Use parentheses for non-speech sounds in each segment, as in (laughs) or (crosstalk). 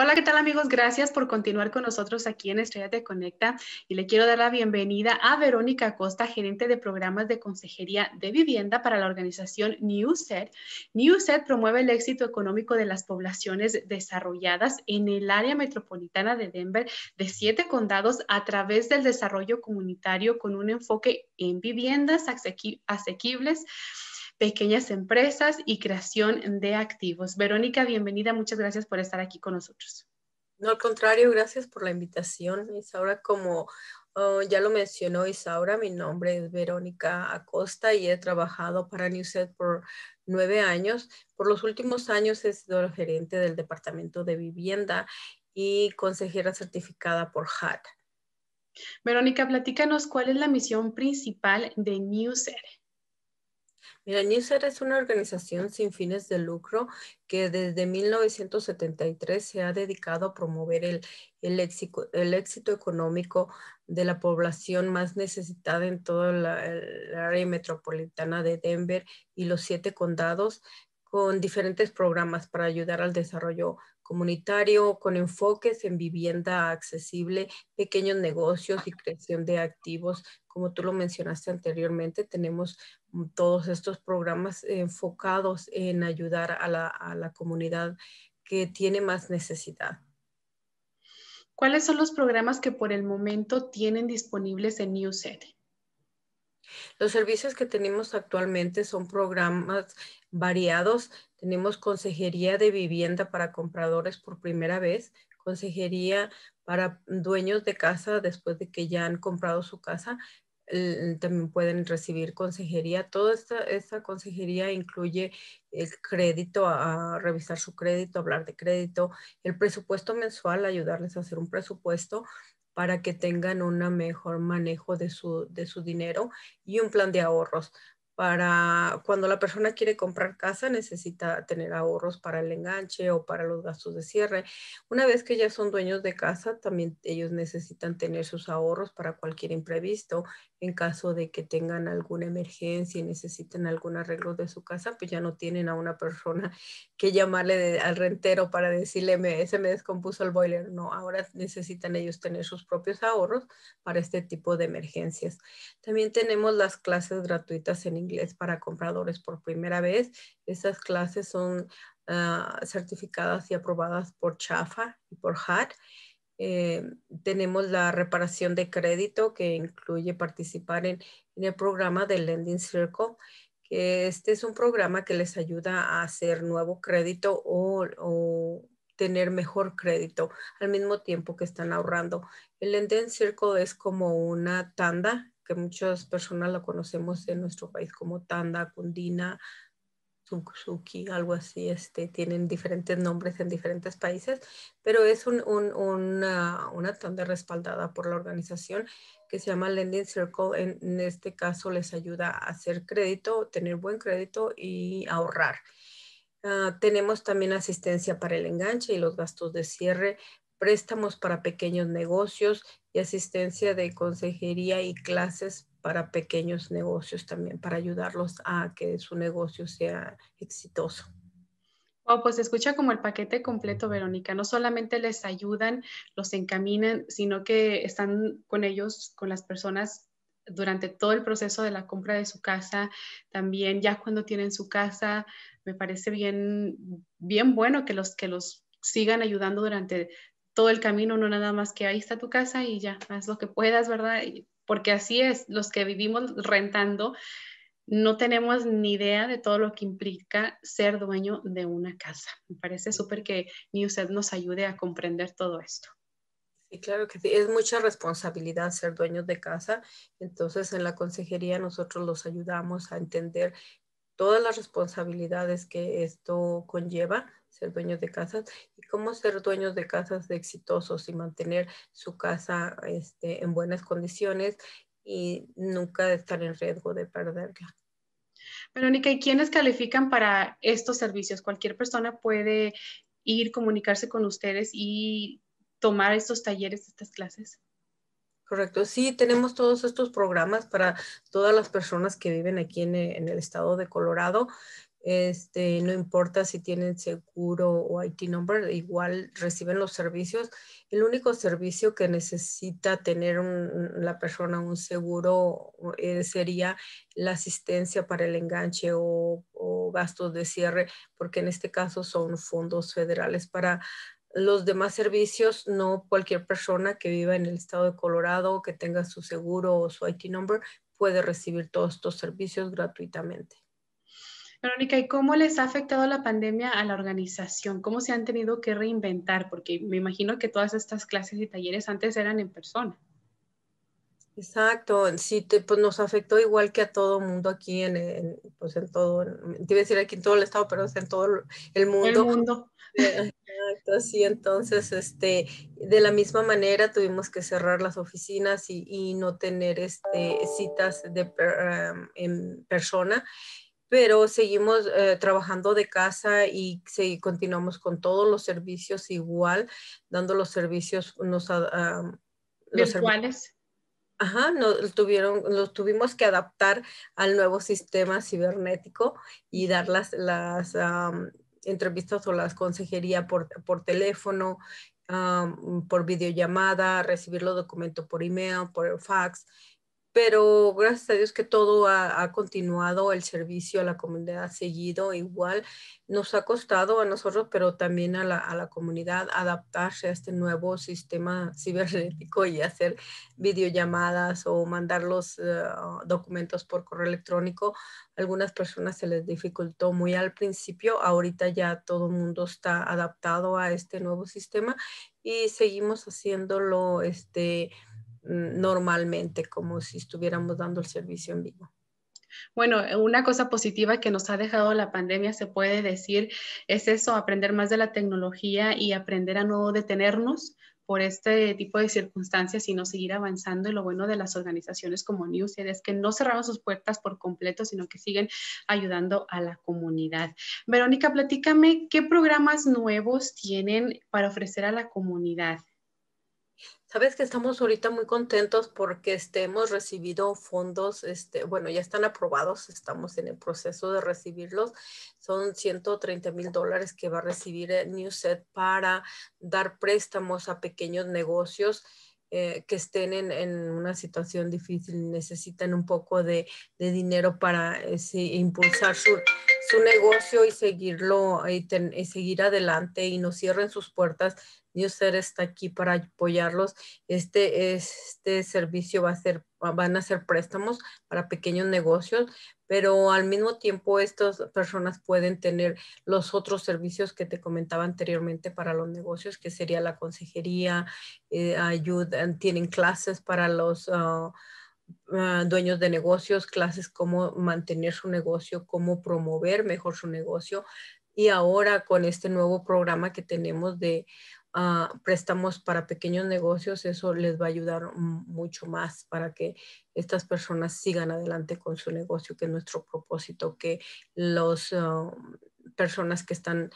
Hola, ¿qué tal amigos? Gracias por continuar con nosotros aquí en Estrella de Conecta y le quiero dar la bienvenida a Verónica Costa, gerente de programas de consejería de vivienda para la organización NewSet. NewSet promueve el éxito económico de las poblaciones desarrolladas en el área metropolitana de Denver de siete condados a través del desarrollo comunitario con un enfoque en viviendas asequibles pequeñas empresas y creación de activos. Verónica, bienvenida, muchas gracias por estar aquí con nosotros. No, al contrario, gracias por la invitación, Isaura. Como oh, ya lo mencionó Isaura, mi nombre es Verónica Acosta y he trabajado para Newset por nueve años. Por los últimos años he sido gerente del Departamento de Vivienda y consejera certificada por HAT. Verónica, platícanos cuál es la misión principal de Newset. Mira, Newser es una organización sin fines de lucro que desde 1973 se ha dedicado a promover el, éxito, económico de la población más necesitada en toda la, área metropolitana de Denver y los siete condados con diferentes programas para ayudar al desarrollo comunitario, con enfoques en vivienda accesible, pequeños negocios y creación de activos como tú lo mencionaste anteriormente, tenemos mm, todos estos programas enfocados en ayudar a la, a la comunidad que tiene más necesidad. ¿Cuáles son los programas que por el momento tienen disponibles en Newset? Los servicios que tenemos actualmente son programas variados. Tenemos consejería de vivienda para compradores por primera vez, consejería para dueños de casa después de que ya han comprado su casa, eh, también pueden recibir consejería. Toda esta, consejería incluye el crédito, a, revisar su crédito, hablar de crédito, el presupuesto mensual, ayudarles a hacer un presupuesto para que tengan un mejor manejo de su, de su dinero y un plan de ahorros. Para cuando la persona quiere comprar casa, necesita tener ahorros para el enganche o para los gastos de cierre. Una vez que ya son dueños de casa, también ellos necesitan tener sus ahorros para cualquier imprevisto en caso de que tengan alguna emergencia y necesiten algún arreglo de su casa, pues ya no tienen a una persona (laughs) que llamarle al rentero para decirle, me, se me descompuso el boiler. No, ahora necesitan ellos tener sus propios ahorros para este tipo de emergencias. También tenemos las clases gratuitas en inglés para compradores por primera vez. Esas clases son ah, certificadas y aprobadas por CHAFA y por HAT. Eh, tenemos la reparación de crédito que incluye participar en, el programa del Lending Circle, que este es un programa que les ayuda a hacer nuevo crédito o, tener mejor crédito al mismo tiempo que están ahorrando. El Lending Circle es como una tanda que muchas personas lo conocemos en nuestro país como tanda, cundina, Suki, algo así, este, tienen diferentes nombres en diferentes países, pero es una, tanda respaldada por la organización que se llama Lending Circle. En, este caso les ayuda a hacer crédito, tener buen crédito y ahorrar. Ah, tenemos también asistencia para el enganche y los gastos de cierre, préstamos para pequeños negocios y asistencia de consejería y clases para pequeños negocios también, para ayudarlos a que su negocio sea exitoso. Oh, pues escucha como el paquete completo, Verónica. No solamente les ayudan, los encaminan, sino que están con ellos, con las personas durante todo el proceso de la compra de su casa, también ya cuando tienen su casa, me parece bien, bien bueno que los, que los sigan ayudando durante todo el camino, no nada más que ahí está tu casa y ya, haz lo que puedas, ¿verdad? porque así es, los que vivimos rentando no tenemos ni idea de todo lo que implica ser dueño de una casa. Me parece súper que Newset nos ayude a comprender todo esto. Y claro que sí, es mucha responsabilidad ser dueños de casa. Entonces, en la consejería nosotros los ayudamos a entender todas las responsabilidades que esto conlleva, ser dueños de casas, y cómo ser dueños de casas exitosos y mantener su casa este, en buenas condiciones y nunca estar en riesgo de perderla. Verónica, ¿y quiénes califican para estos servicios? ¿Cualquier persona puede ir, comunicarse con ustedes y tomar estos talleres, estas clases? Correcto, sí, tenemos todos estos programas para todas las personas que viven aquí en, eh, el estado de Colorado. Este, no importa si tienen seguro o IT number, igual reciben los servicios. El único servicio que necesita tener la persona un seguro eh, sería la asistencia para el enganche o, o gastos de cierre, porque en este caso son fondos federales para los demás servicios, no cualquier persona que viva en el estado de Colorado, que tenga su seguro o su IT number, puede recibir todos estos servicios gratuitamente. Verónica, ¿y cómo les ha afectado la pandemia a la organización? ¿Cómo se han tenido que reinventar? Porque me imagino que todas estas clases y talleres antes eran en persona. Exacto, sí, pues nos afectó igual que a todo el mundo aquí en, pues en todo, te decir aquí en todo el estado, pero en todo el mundo. El mundo. (laughs) Exacto, sí, entonces, este, de la misma manera tuvimos que cerrar las oficinas y, no tener este, citas de, en persona pero seguimos eh, trabajando de casa y continuamos con todos los servicios igual, dando los servicios Los cuales. Ajá, nos tuvieron, los tuvimos que adaptar al nuevo sistema cibernético y dar las, las entrevistas o las consejería por, teléfono, por videollamada, recibir los documentos por email, por fax pero gracias a Dios que todo ha, continuado, el servicio a la comunidad ha seguido igual. Nos ha costado a nosotros, pero también a la, a la comunidad adaptarse a este nuevo sistema (laughs) cibernético y hacer videollamadas o mandar los eh, documentos por correo electrónico. algunas personas se les dificultó muy al principio, ahorita ya todo el mundo está adaptado a este nuevo sistema y seguimos haciéndolo este, Mm, normalmente, como si estuviéramos dando el servicio en vivo. Bueno, eh, una cosa positiva que nos ha dejado la pandemia, se puede decir, es eso, aprender más de la tecnología y aprender a no detenernos por este tipo de circunstancias, y no seguir avanzando. Y lo bueno de las organizaciones como news es que no cerraron sus puertas por completo, sino que siguen ayudando a la comunidad. Verónica, platícame, ¿qué programas nuevos tienen para ofrecer a la comunidad? Sabes que estamos ahorita muy contentos porque este, hemos recibido fondos, este, bueno, ya están aprobados, estamos en el proceso de recibirlos. Son 130 mil dólares que va a recibir el eh, Newset para dar préstamos a pequeños negocios. Eh, que estén en, una situación difícil, necesitan un poco de, dinero para eh, impulsar su, negocio y seguirlo y seguir adelante y no cierren sus puertas ser está aquí para apoyarlos. Este, este servicio va a ser, van a ser préstamos para pequeños negocios, pero al mismo tiempo estas personas pueden tener los otros servicios que te comentaba anteriormente para los negocios, que sería la consejería, eh, tienen clases para los... Ah, ah, dueños de negocios, clases cómo mantener su negocio, cómo promover mejor su negocio. Y ahora con este nuevo programa que tenemos de uh, préstamos para pequeños negocios, eso les va a ayudar mucho más para que estas personas sigan adelante con su negocio, que nuestro propósito, que las um, personas que están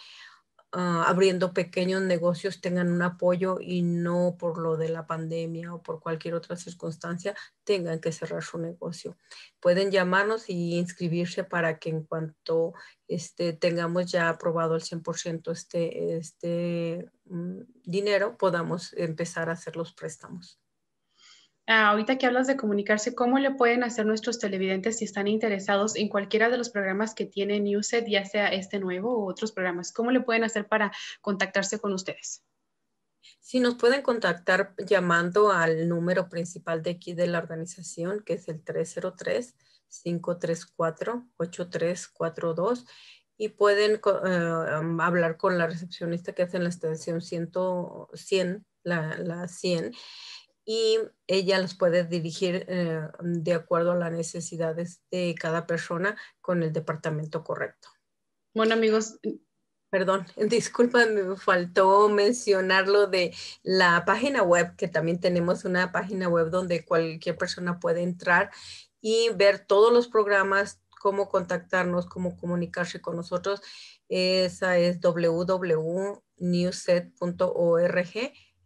Ah, abriendo pequeños negocios tengan un apoyo y no por lo de la pandemia o por cualquier otra circunstancia tengan que cerrar su negocio. Pueden llamarnos y inscribirse para que en cuanto este, tengamos ya aprobado al 100% este, este mm, dinero, podamos empezar a hacer los préstamos. Ah, ahorita que hablas de comunicarse, ¿cómo le pueden hacer nuestros televidentes si están interesados en cualquiera de los programas que tiene Newset, ya sea este nuevo u otros programas? ¿Cómo le pueden hacer para contactarse con ustedes? Si sí, nos pueden contactar llamando al número principal de aquí de la organización, que es el 303-534-8342, y pueden eh, um, hablar con la recepcionista que hace la extensión 100, 100 la, la 100 y ella los puede dirigir eh, de acuerdo a las necesidades de cada persona con el departamento correcto. Bueno, amigos. Perdón, (laughs) disculpa, me faltó mencionar lo de la página web, que también tenemos una página web donde cualquier persona puede entrar y ver todos los programas, cómo contactarnos, cómo comunicarse con nosotros. Esa es www.newset.org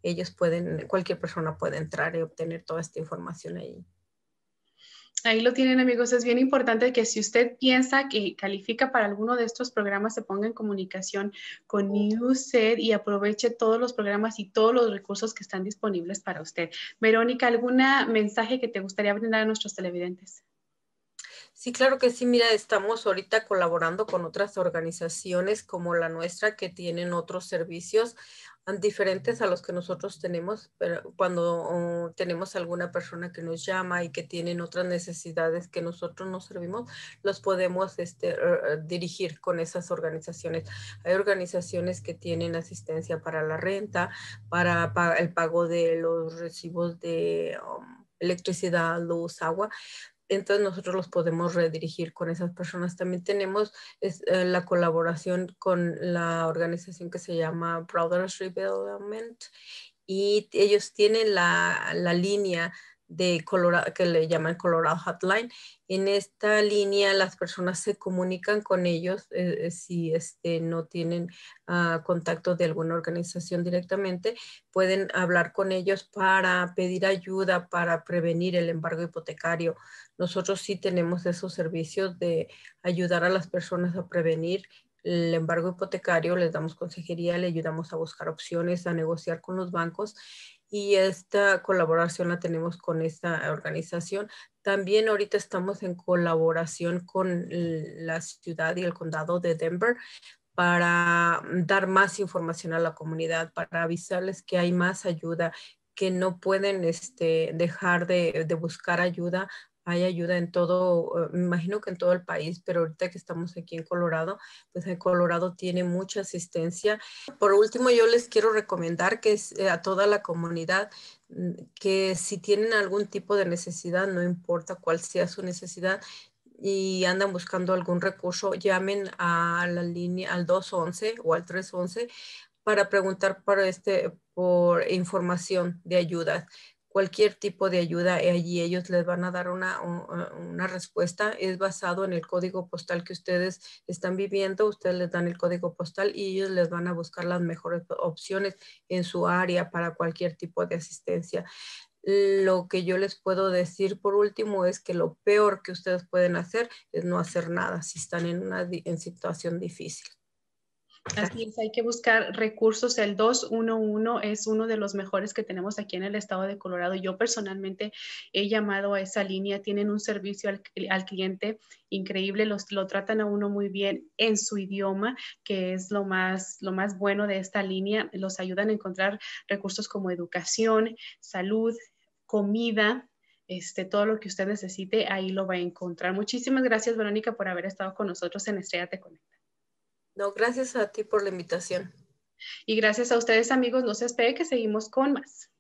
ellos pueden, cualquier persona puede entrar y obtener toda esta información ahí. Ahí lo tienen amigos, es bien importante que si usted piensa que califica para alguno de estos programas, se ponga en comunicación con usted y aproveche todos los programas y todos los recursos que están disponibles para usted. Verónica, ¿algún mensaje que te gustaría brindar a nuestros televidentes? Sí, claro que sí. Mira, estamos ahorita colaborando con otras organizaciones como la nuestra que tienen otros servicios diferentes a los que nosotros tenemos, pero cuando uh, tenemos alguna persona que nos llama y que tienen otras necesidades que nosotros no servimos, los podemos este, dirigir con esas organizaciones. Hay organizaciones que tienen asistencia para la renta, para, el pago de los recibos de um, electricidad, luz, agua, entonces nosotros los podemos redirigir con esas personas. También tenemos eh, la colaboración con la organización que se llama Brothers Rebellion y ellos tienen la, la línea de que le llaman Colorado Hotline. En esta línea las personas se comunican con ellos eh, eh, si este, no tienen ah, contacto de alguna organización directamente, pueden hablar con ellos para pedir ayuda, para prevenir el embargo hipotecario. Nosotros sí tenemos esos servicios de ayudar a las personas a prevenir el embargo hipotecario, les damos consejería, le ayudamos a buscar opciones, a negociar con los bancos y esta colaboración la tenemos con esta organización. También ahorita estamos en colaboración con la ciudad y el condado de Denver para mm, dar más información a la comunidad, para avisarles que hay más ayuda, que no pueden este, dejar de, de buscar ayuda hay ayuda en todo, eh, me imagino que en todo el país, pero ahorita que estamos aquí en Colorado, pues en Colorado tiene mucha asistencia. Por último, yo les quiero recomendar que eh, a toda la comunidad mm, que si tienen algún tipo de necesidad, no importa cuál sea su necesidad, y andan buscando algún recurso, llamen a la línea al 211 o al 311 para preguntar por, este, por información de ayuda cualquier tipo de ayuda eh, allí ellos les van a dar una, eh, una, respuesta. Es basado en el código postal que ustedes están viviendo. Ustedes les dan el código postal y ellos les van a buscar las mejores opciones en su área para cualquier tipo de asistencia. Lo que yo les puedo decir por último es que lo peor que ustedes pueden hacer es no hacer nada si están en una en situación difícil. Así es, hay que buscar recursos. El 211 es uno de los mejores que tenemos aquí en el estado de Colorado. Yo personalmente he llamado a esa línea, tienen un servicio eh, al, cliente increíble, los, lo tratan a uno muy bien en su idioma, que es lo más, lo más bueno de esta línea. Los ayudan a encontrar recursos como educación, salud, comida, este, todo lo que usted necesite, ahí lo va a encontrar. Muchísimas gracias, Verónica, por haber estado con nosotros en Estrella Te Conecta. No, gracias a ti por la invitación. Y gracias a ustedes amigos, no se espere que seguimos con más.